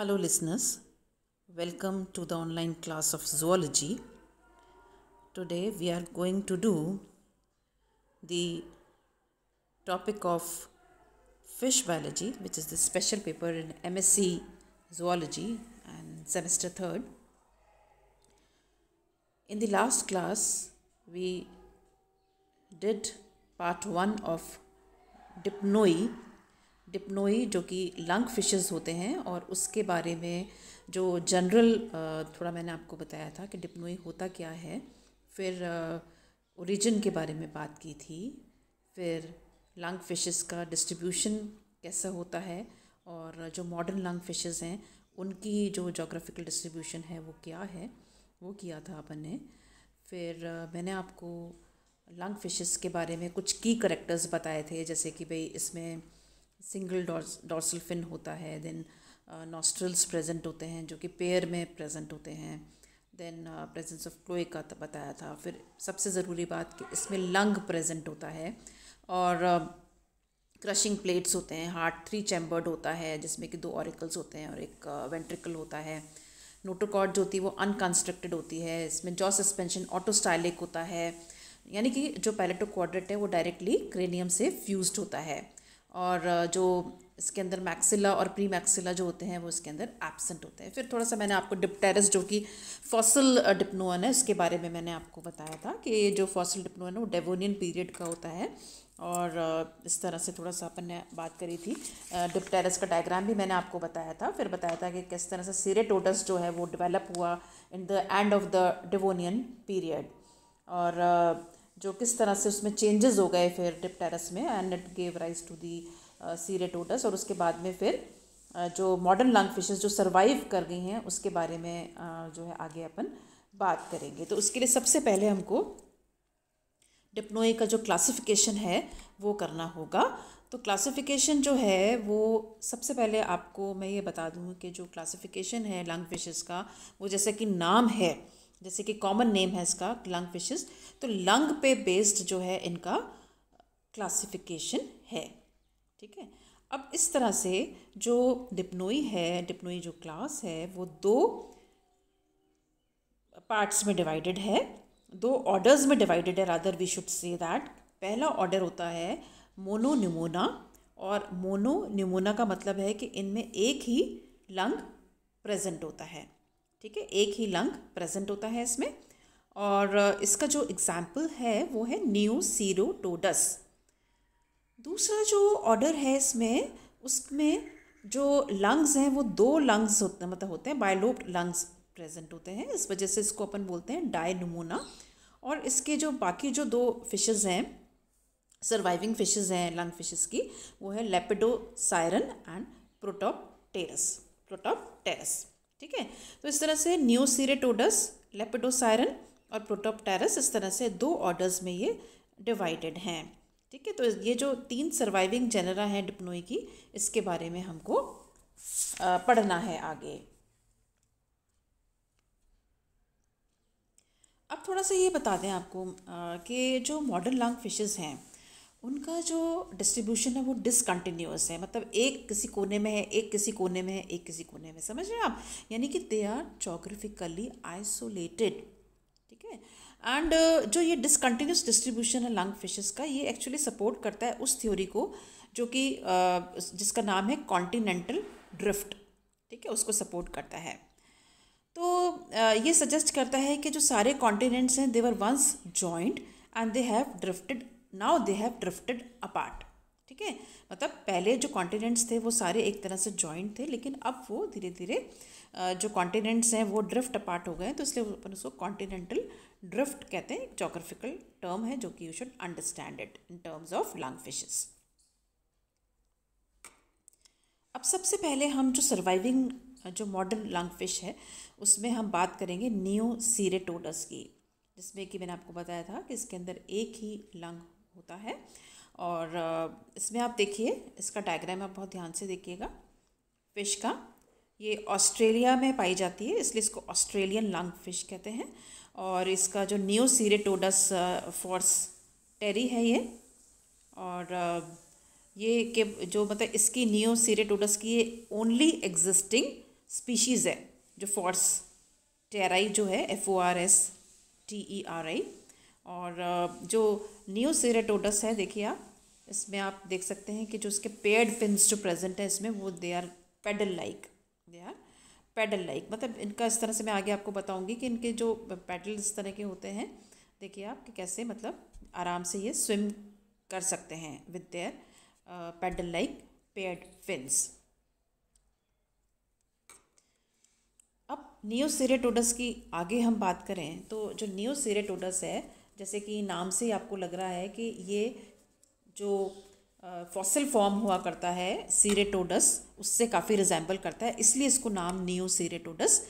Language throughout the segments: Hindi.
Hello, listeners. Welcome to the online class of zoology. Today, we are going to do the topic of fish biology, which is the special paper in MSc zoology and semester third. In the last class, we did part one of dipnoi Dipnoi जो कि लंग फिशेस होते हैं और उसके बारे में जो जनरल थोड़ा मैंने आपको बताया था कि डिप्नोई होता क्या है फिर ओरिजिन के बारे में बात की थी फिर लंग फिशेस का डिस्ट्रीब्यूशन कैसा होता है और जो मॉडर्न लंग फिशेस हैं उनकी जो जोग्राफिकल डिस्ट्रीब्यूशन है वो क्या है वो किया था अपन ने फिर मैंने आपको लंग फिशेस के बारे में कुछ की करेक्टर्स बताए थे जैसे कि भाई इसमें सिंगल डॉर्सल फिन होता है देन नॉस्ट्रल्स प्रेजेंट होते हैं जो कि पेयर में प्रेजेंट होते हैं देन प्रेजेंस ऑफ क्लोए का बताया था फिर सबसे ज़रूरी बात कि इसमें लंग प्रेजेंट होता है और क्रशिंग uh, प्लेट्स होते हैं हार्ट थ्री चैम्बर्ड होता है जिसमें कि दो ऑरिकल्स होते हैं और एक वेंट्रिकल uh, होता है नोटोकॉड जो होती है वो अनकंस्ट्रक्टेड होती है इसमें जॉ सस्पेंशन ऑटोस्टाइलिक होता है यानी कि जो पैलेटो क्वाड्रेट है वो डायरेक्टली क्रेनियम से फ्यूज्ड होता है और जो इसके अंदर मैक्सिला और प्री मैक्सिला जो होते हैं वो इसके अंदर एबसेंट होते हैं फिर थोड़ा सा मैंने आपको डिपटेरस जो कि फॉसल डिप्नोअन है उसके बारे में मैंने आपको बताया था कि जो फॉसल डिप्नोअन है वो डेवोनियन पीरियड का होता है और इस तरह से थोड़ा सा अपन ने बात करी थी डिपटेरस का डायग्राम भी मैंने आपको बताया था फिर बताया था कि किस तरह से सीरेटोटस जो है वो डिवेलप हुआ in the end of the Devonian period और जो किस तरह से उसमें चेंजेस हो गए फिर डिप टेरस में and it gave rise to the Ceratodus और उसके बाद में फिर uh, जो मॉडर्न लंग फिशेस जो सर्वाइव कर गई हैं उसके बारे में uh, जो है आगे अपन बात करेंगे तो उसके लिए सबसे पहले हमको डिप्नोई का जो क्लासिफिकेशन है वो करना होगा तो क्लासिफिकेशन जो है वो सबसे पहले आपको मैं ये बता दूँ कि जो क्लासिफिकेशन है लंग फिशेस का वो जैसे कि नाम है जैसे कि कॉमन नेम है इसका लंग फिशेस तो लंग पे बेस्ड जो है इनका क्लासिफिकेशन है ठीक है अब इस तरह से जो डिप्नोई है डिप्नोई जो क्लास है वो दो पार्ट्स में डिवाइडेड है दो ऑर्डर्स में डिवाइडेड है rather we should say that पहला ऑर्डर होता है मोनो न्यूमोना और मोनो न्यूमोना का मतलब है कि इनमें एक ही लंग प्रेजेंट होता है ठीक है एक ही लंग प्रेजेंट होता है इसमें और इसका जो एग्ज़ाम्पल है वो है न्यू सीरो टोडस दूसरा जो ऑर्डर है इसमें उसमें जो लंग्स हैं वो दो लंग्स होते मतलब होते हैं बायलोप्ड लंग्स प्रेजेंट होते हैं इस वजह से इसको अपन बोलते हैं डाई नमूना और इसके जो बाकी जो दो फिशेज़ हैं सर्वाइविंग फिशेज़ हैं लंग फिशेज़ की वो है लेपिडोसायरन एंड प्रोटोपटेरस प्रोटोपटेरस ठीक है तो इस तरह से न्यू सीरेटोडस लेपिडोसायरन और प्रोटोपटेरस इस तरह से दो ऑर्डर्स में ये डिवाइडेड हैं ठीक है तो ये जो तीन सर्वाइविंग जेनरा हैं डिप्नोई की इसके बारे में हमको पढ़ना है आगे अब थोड़ा सा ये बता दें आपको कि जो मॉडर्न लंग फिशेस हैं उनका जो डिस्ट्रीब्यूशन है वो डिसकंटिन्यूस है मतलब एक किसी कोने में है एक किसी कोने में है एक किसी कोने में समझ रहे हैं आप यानी कि दे आर जोग्राफिकली आइसोलेटेड ठीक है एंड uh, जो ये डिसकंटिन्यूस डिस्ट्रीब्यूशन है लंग फिशेस का ये एक्चुअली सपोर्ट करता है उस थ्योरी को जो कि uh, जिसका नाम है कॉन्टिनेंटल ड्रिफ्ट ठीक है उसको सपोर्ट करता है तो uh, ये सजेस्ट करता है कि जो सारे कॉन्टिनेंट्स हैं they were once joint and they have drifted now they have drifted apart ठीक है मतलब पहले जो कॉन्टिनेंट्स थे वो सारे एक तरह से जॉइंट थे लेकिन अब वो धीरे धीरे जो कॉन्टिनेंट्स हैं वो ड्रिफ्ट अपार्ट हो गए हैं तो इसलिए अपन उसको कॉन्टिनेंटल ड्रिफ्ट कहते हैं जोग्राफिकल टर्म है जो कि you should understand it in terms of lung fishes अब सबसे पहले हम जो सर्वाइविंग जो मॉडर्न लंग फिश है उसमें हम बात करेंगे न्यू सीरेटोडस की जिसमें कि मैंने आपको बताया था कि इसके अंदर एक ही लंग होता है और इसमें आप देखिए इसका डायग्राम आप बहुत ध्यान से देखिएगा फिश का ये ऑस्ट्रेलिया में पाई जाती है इसलिए इसको ऑस्ट्रेलियन लंग फिश कहते हैं और इसका जो न्यू सीरेटोडस फोर्स टेरी है ये और ये के जो मतलब इसकी न्यू सीरेटोडस की ये ओनली एग्जिस्टिंग स्पीशीज़ है जो फोर्स टेराई जो है F O R S T E R I और जो न्यू सीरेटोडस है देखिए आप इसमें आप देख सकते हैं कि जो उसके पेड पिंस जो प्रेजेंट है इसमें वो they are paddle like they are paddle like मतलब इनका इस तरह से मैं आगे आपको बताऊंगी कि इनके जो पेडल इस तरह के होते हैं देखिए आप कि कैसे मतलब आराम से ये स्विम कर सकते हैं with their paddle like paired fins अब न्यू सीरेटोडस की आगे हम बात करें तो जो न्यू सीरेटोडस है जैसे कि नाम से ही आपको लग रहा है कि ये जो फॉसिल फॉर्म हुआ करता है सीरेटोडस उससे काफ़ी रिजेंबल करता है इसलिए इसको नाम न्यू सीरेटोडस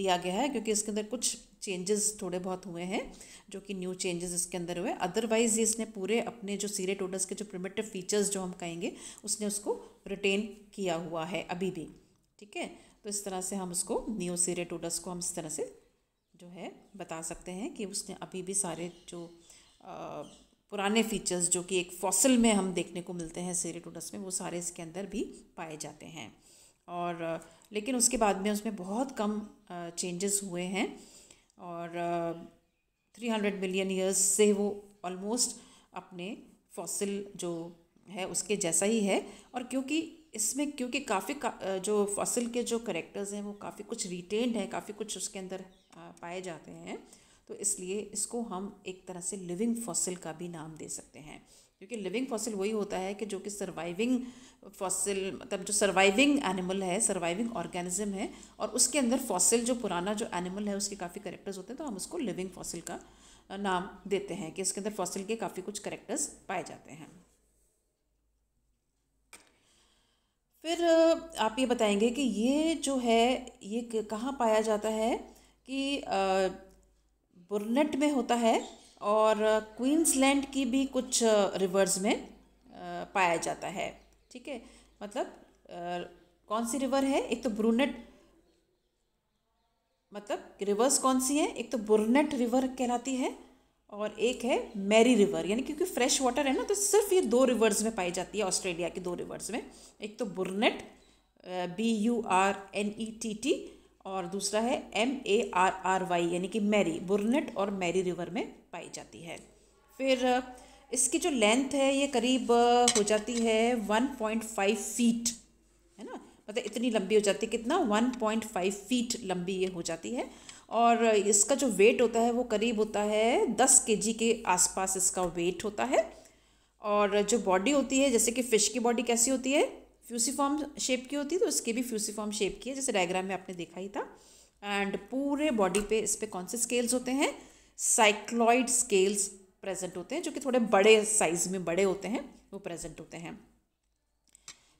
दिया गया है क्योंकि इसके अंदर कुछ चेंजेस थोड़े बहुत हुए हैं जो कि न्यू चेंजेस इसके अंदर हुए अदरवाइज ये इसने पूरे अपने जो सीरेटोडस के जो प्रिमेटिव फीचर्स जो हम कहेंगे उसने उसको रिटेन किया हुआ है अभी भी ठीक है तो इस तरह से हम उसको न्यू सीरेटोडस को हम इस तरह से जो है बता सकते हैं कि उसने अभी भी सारे जो आ, पुराने फीचर्स जो कि एक फॉसिल में हम देखने को मिलते हैं सीरेटोडस में वो सारे इसके अंदर भी पाए जाते हैं और लेकिन उसके बाद में उसमें बहुत कम चेंजेस हुए हैं और थ्री हंड्रेड मिलियन ईयर्स से वो ऑलमोस्ट अपने फॉसिल जो है उसके जैसा ही है और क्योंकि इसमें क्योंकि काफ़ी का, जो फसल के जो करेक्टर्स हैं वो काफ़ी कुछ रिटेन्ड है काफ़ी कुछ उसके अंदर पाए जाते हैं तो इसलिए इसको हम एक तरह से लिविंग फॉसिल का भी नाम दे सकते हैं क्योंकि लिविंग फॉसिल वही होता है कि जो कि सर्वाइविंग फॉसिल मतलब जो सर्वाइविंग एनिमल है सर्वाइविंग ऑर्गेनिज्म है और उसके अंदर फॉसिल जो पुराना जो एनिमल है उसके काफ़ी करेक्टर्स होते हैं तो हम उसको लिविंग फॉसिल का नाम देते हैं कि इसके अंदर फॉसिल के काफ़ी कुछ करेक्टर्स पाए जाते हैं फिर आप ये बताएंगे कि ये जो है ये कहाँ पाया जाता है कि बुरनेट में होता है और क्वींसलैंड की भी कुछ रिवर्स में पाया जाता है ठीक है मतलब कौन सी रिवर है एक तो ब्रूनेट मतलब रिवर्स कौन सी है एक तो बुरनेट रिवर कहलाती है और एक है मैरी रिवर यानी क्योंकि फ्रेश वाटर है ना तो सिर्फ ये दो रिवर्स में पाई जाती है ऑस्ट्रेलिया के दो रिवर्स में एक तो Burnett B U R N E T T और दूसरा है M A R R Y यानी कि मैरी बुरनेट और मैरी रिवर में पाई जाती है फिर इसकी जो लेंथ है ये करीब हो जाती है वन पॉइंट फाइव फीट है ना मतलब इतनी लंबी हो जाती है कितना वन पॉइंट फाइव फीट लंबी ये हो जाती है और इसका जो वेट होता है वो करीब होता है दस के जी के आसपास इसका वेट होता है और जो बॉडी होती है जैसे कि फ़िश की बॉडी कैसी होती है फ्यूसीफॉर्म शेप की होती है तो इसके भी फ्यूसीफॉर्म शेप की है जैसे डायग्राम में आपने देखा ही था एंड पूरे बॉडी पे इस पर कौन से स्केल्स होते हैं साइक्लॉइड स्केल्स प्रेजेंट होते हैं जो कि थोड़े बड़े साइज में बड़े होते हैं वो प्रेजेंट होते हैं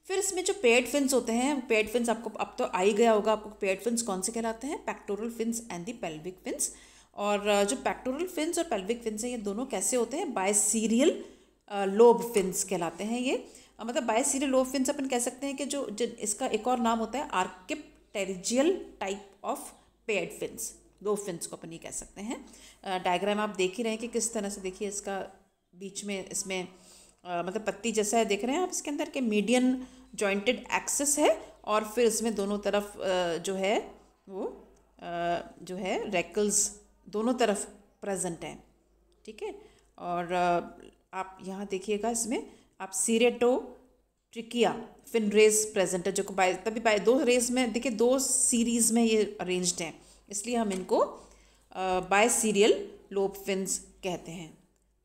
फिर इसमें जो पेड फिन्स होते हैं पेड फिन्स आपको अब तो आ ही गया होगा आपको पेड फिन्स कौन से कहलाते हैं pectoral fins and the pelvic fins और जो पैक्टोरल फिन्स और पेल्विक फिन्स हैं ये दोनों कैसे होते हैं बाय सीरियल लोब फिन्स कहलाते हैं ये मतलब बायसीरियलोफिन्स अपन कह सकते हैं कि जो इसका एक और नाम होता है archipterygial type of paired fins दो फिन्स को अपन ये कह सकते हैं डायग्राम आप देख ही रहे हैं कि किस तरह से देखिए इसका बीच में इसमें आ, मतलब पत्ती जैसा है देख रहे हैं आप इसके अंदर के मीडियन जॉइंटेड एक्सेस है और फिर इसमें दोनों तरफ आ, जो है वो आ, जो है रेकल्स दोनों तरफ प्रेजेंट हैं ठीक है और आप यहाँ देखिएगा इसमें आप ceratotrichia fin rays present है जो को बाय तभी बाय दो रेज में देखिए दो सीरीज में ये अरेंज्ड हैं इसलिए हम इनको बाय सीरियल लोब फिन्स कहते हैं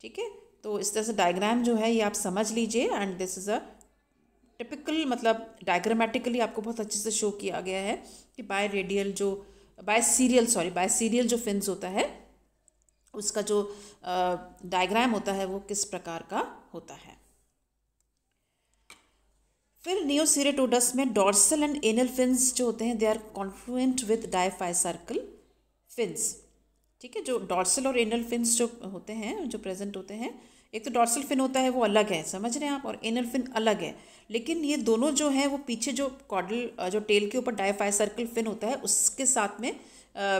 ठीक है तो इस तरह से डायग्राम जो है ये आप समझ लीजिए and this is a typical मतलब डायग्रामेटिकली आपको बहुत अच्छे से शो किया गया है कि बाय रेडियल जो biserial sorry biserial जो फिन्स होता है उसका जो डायग्राम होता है वो किस प्रकार का होता है फिर नियोसीरेटोडस में डॉर्सल एंड एनल फिन्स जो होते हैं they are confluent with circle fins ठीक है जो डॉर्सल और एनल फिन्स जो होते हैं जो प्रेजेंट होते हैं एक तो डॉर्सल फिन होता है वो अलग है समझ रहे हैं आप और एनल फिन अलग है लेकिन ये दोनों जो है वो पीछे जो कॉडल जो टेल के ऊपर सर्कल फिन होता है उसके साथ में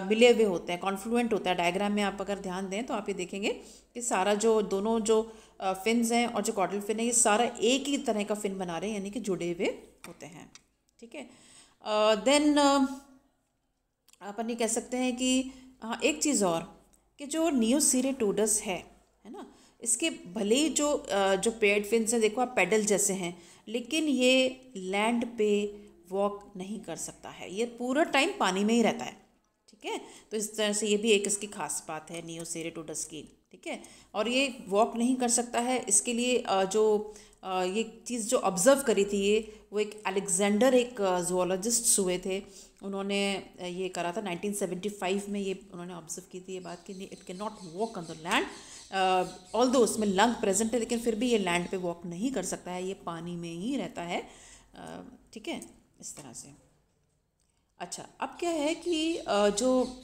मिले हुए होते हैं कॉन्फ्लुएंट होता है डायग्राम में आप अगर ध्यान दें तो आप ये देखेंगे कि सारा जो दोनों जो फिन्स हैं और जो कॉटल फिन है ये सारा एक ही तरह का फिन बना रहे हैं यानी कि जुड़े हुए होते हैं ठीक है देन अपन ये कह सकते हैं कि हाँ एक चीज़ और कि जो नियोसीरेटोडस है है ना इसके भले ही जो जो पेड फिन्स हैं देखो आप पेडल जैसे हैं लेकिन ये लैंड पे वॉक नहीं कर सकता है ये पूरा टाइम पानी में ही रहता है ठीक है तो इस तरह से ये भी एक इसकी खास बात है नियोसेरेटोडस्किन ठीक है और ये वॉक नहीं कर सकता है इसके लिए जो ये चीज़ जो ऑब्ज़र्व करी थी ये वो एक अलेक्जेंडर एक जोलॉजिस्ट हुए थे उन्होंने ये करा था 1975 में ये उन्होंने ऑब्जर्व की थी ये बात कि it can not walk on the land although उसमें लंग प्रेजेंट है लेकिन फिर भी ये लैंड पे वॉक नहीं कर सकता है ये पानी में ही रहता है ठीक uh, है इस तरह से अच्छा अब क्या है कि जो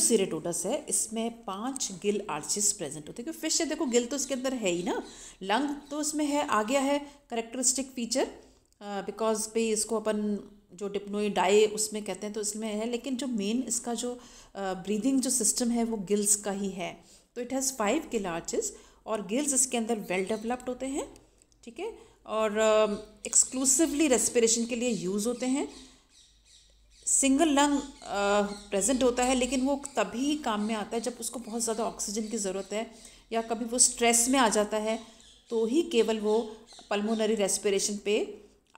सीरेटोडस है इसमें पांच गिल आर्चिस प्रेजेंट होते हैं क्योंकि फिश है देखो गिल तो इसके अंदर है ही ना लंग तो इसमें है आ गया है करेक्टरिस्टिक फीचर बिकॉज भाई इसको अपन जो डिप्नोई डाई उसमें कहते हैं तो इसमें है लेकिन जो मेन इसका जो ब्रीदिंग जो सिस्टम है वो गिल्स का ही है तो it has five gill arches और गिल्स इसके अंदर वेल डेवलप्ड होते हैं ठीक है और एक्सक्लूसिवली uh, रेस्पिरेशन के लिए यूज़ होते हैं सिंगल लंग प्रेजेंट होता है लेकिन वो तभी काम में आता है जब उसको बहुत ज़्यादा ऑक्सीजन की ज़रूरत है या कभी वो स्ट्रेस में आ जाता है तो ही केवल वो पल्मोनरी रेस्पिरेशन पे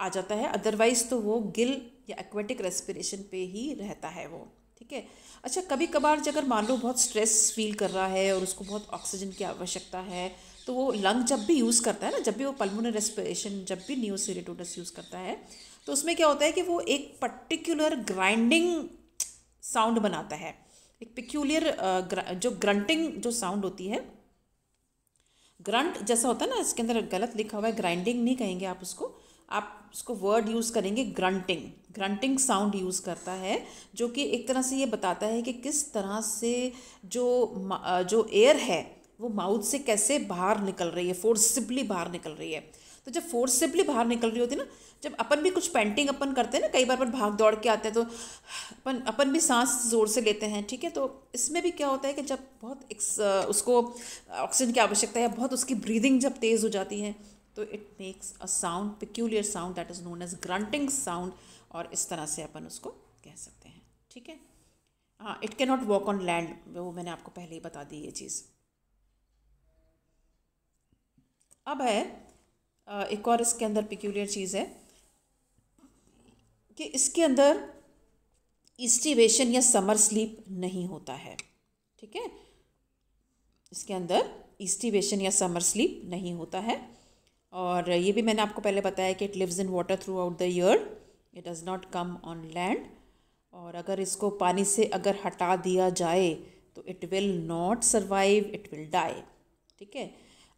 आ जाता है अदरवाइज़ तो वो गिल या एक्वेटिक रेस्पिरेशन पे ही रहता है वो ठीक है अच्छा कभी कभार जगह मान लो बहुत स्ट्रेस फील कर रहा है और उसको बहुत ऑक्सीजन की आवश्यकता है तो वो लंग जब भी यूज़ करता है ना जब भी वो पल्मोनरी रेस्पिरेशन जब भी न्यू यूज़ करता है तो उसमें क्या होता है कि वो एक पर्टिकुलर ग्राइंडिंग साउंड बनाता है एक पिक्यूलियर जो ग्रंटिंग जो साउंड होती है ग्रंट जैसा होता है ना इसके अंदर गलत लिखा हुआ है ग्राइंडिंग नहीं कहेंगे आप उसको आप उसको वर्ड यूज़ करेंगे ग्रंटिंग ग्रंटिंग साउंड यूज़ करता है जो कि एक तरह से ये बताता है कि किस तरह से जो जो एयर है वो माउथ से कैसे बाहर निकल रही है फोर्सिबली बाहर निकल रही है तो जब फोर्सिबली बाहर निकल रही होती है ना जब अपन भी कुछ पेंटिंग अपन करते हैं ना कई बार अपन भाग दौड़ के आते हैं तो अपन अपन भी सांस ज़ोर से लेते हैं ठीक है तो इसमें भी क्या होता है कि जब बहुत उसको ऑक्सीजन की आवश्यकता है बहुत उसकी ब्रीदिंग जब तेज़ हो जाती है तो it makes a sound peculiar sound that is known as grunting sound और इस तरह से अपन उसको कह सकते हैं ठीक है हाँ इट के नॉट वॉक ऑन लैंड वो मैंने आपको पहले ही बता दी ये चीज़ अब है एक और इसके अंदर पिक्यूलियर चीज़ है कि इसके अंदर ईस्टिवेशन या समर स्लीप नहीं होता है ठीक है इसके अंदर ईस्टिवेशन या समर स्लीप नहीं होता है और ये भी मैंने आपको पहले बताया कि it lives in water throughout the year it does not come on land और अगर इसको पानी से अगर हटा दिया जाए तो it will not survive it will die ठीक है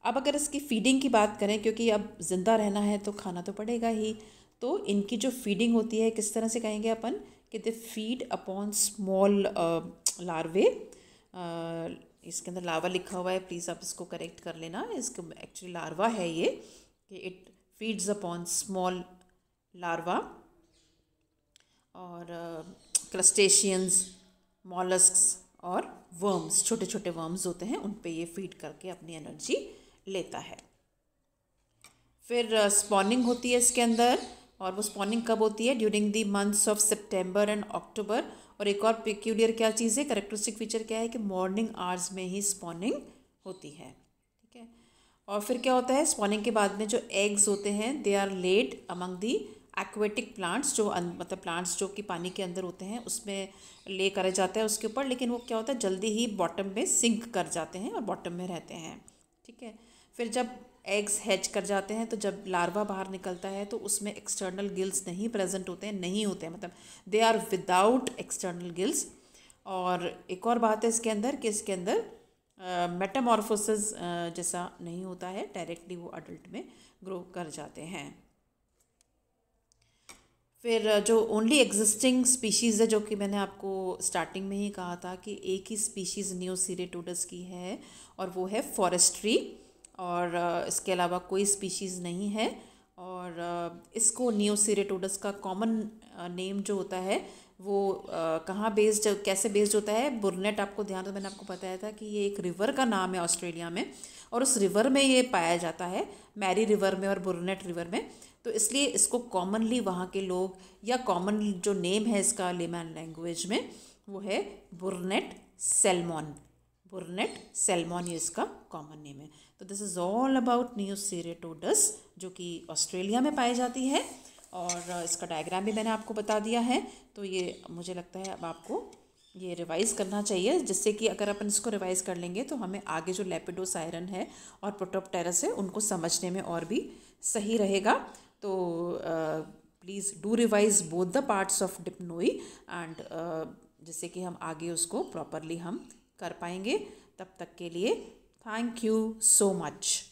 अब अगर इसकी फीडिंग की बात करें क्योंकि अब ज़िंदा रहना है तो खाना तो पड़ेगा ही तो इनकी जो फीडिंग होती है किस तरह से कहेंगे अपन कि they feed upon small larvae इसके अंदर लार्वा लिखा हुआ है प्लीज़ आप इसको करेक्ट कर लेना इसको एक्चुअली लार्वा है ये कि it feeds upon small larva और क्रस्टेशियंस मॉलस्क और वर्म्स छोटे छोटे वर्म्स होते हैं उन पे ये फीड करके अपनी एनर्जी लेता है फिर स्पॉनिंग होती है इसके अंदर और वो स्पॉनिंग कब होती है during the months of September and October और एक और पिक्यूलियर क्या चीज़ है करेक्टरिस्टिक फीचर क्या है कि मॉर्निंग आवर्स में ही स्पॉनिंग होती है ठीक है और फिर क्या होता है स्पॉनिंग के बाद में जो एग्स होते हैं they are laid among the aquatic plants जो अं-, मतलब प्लांट्स जो कि पानी के अंदर होते हैं उसमें ले करे जाता है उसके ऊपर लेकिन वो क्या होता है जल्दी ही बॉटम में सिंक कर जाते हैं और बॉटम में रहते हैं ठीक है फिर जब एग्स हैच कर जाते हैं तो जब लार्वा बाहर निकलता है तो उसमें एक्सटर्नल गिल्स नहीं प्रेजेंट होते हैं नहीं होते हैं मतलब they are without external gills और एक और बात है इसके अंदर कि इसके अंदर मेटामॉर्फोसिस uh, uh, जैसा नहीं होता है डायरेक्टली वो अडल्ट में ग्रो कर जाते हैं फिर जो ओनली एग्जिस्टिंग स्पीशीज़ है जो कि मैंने आपको स्टार्टिंग में ही कहा था कि एक ही स्पीशीज़ न्यू सीरेटोडस की है और वो है फॉरेस्ट्री और इसके अलावा कोई स्पीशीज़ नहीं है और इसको न्यू सीरेटोडस का कॉमन नेम जो होता है वो कहाँ बेस्ड कैसे बेस्ड होता है बुरनेट आपको ध्यान तो मैंने आपको बताया था कि ये एक रिवर का नाम है ऑस्ट्रेलिया में और उस रिवर में ये पाया जाता है मैरी रिवर में और बुरनेट रिवर में तो इसलिए इसको कॉमनली वहाँ के लोग या कॉमन जो नेम है इसका लेमैन लैंग्वेज में वो है बुरनेट सेलमॉन बुरनेट सेलमोन ये इसका कॉमन नेम है तो this is all about new Ceratodus जो कि ऑस्ट्रेलिया में पाई जाती है और uh, इसका डायग्राम भी मैंने आपको बता दिया है तो ये मुझे लगता है अब आपको ये रिवाइज़ करना चाहिए जिससे कि अगर अपन इसको रिवाइज़ कर लेंगे तो हमें आगे जो लेपिडोसायरन है और प्रोटोपटेरस है उनको समझने में और भी सही रहेगा तो please do revise both the parts of Dipnoi and जिससे कि हम आगे उसको प्रॉपरली हम कर पाएंगे तब तक के लिए थैंक यू सो मच